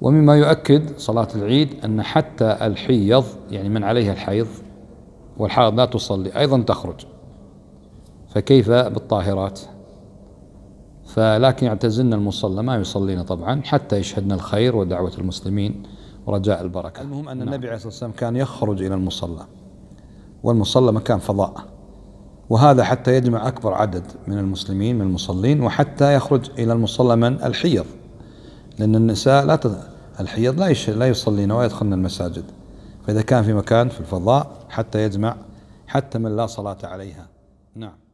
ومما يؤكد صلاة العيد أن حتى الحيض يعني من عليها الحيض والحائض لا تصلي أيضا تخرج فكيف بالطاهرات فلكن يعتزلن المصلى ما يصلين طبعا حتى يشهدن الخير ودعوة المسلمين ورجاء البركة المهم أن نعم. النبي عليه الصلاة والسلام كان يخرج إلى المصلى والمصلى مكان فضاء وهذا حتى يجمع أكبر عدد من المسلمين من المصلين وحتى يخرج إلى المصلى من الحيض لأن النساء لا تد... الحيض لا لا يصلين يدخلن المساجد فإذا كان في مكان في الفضاء حتى يجمع حتى من لا صلاة عليها نعم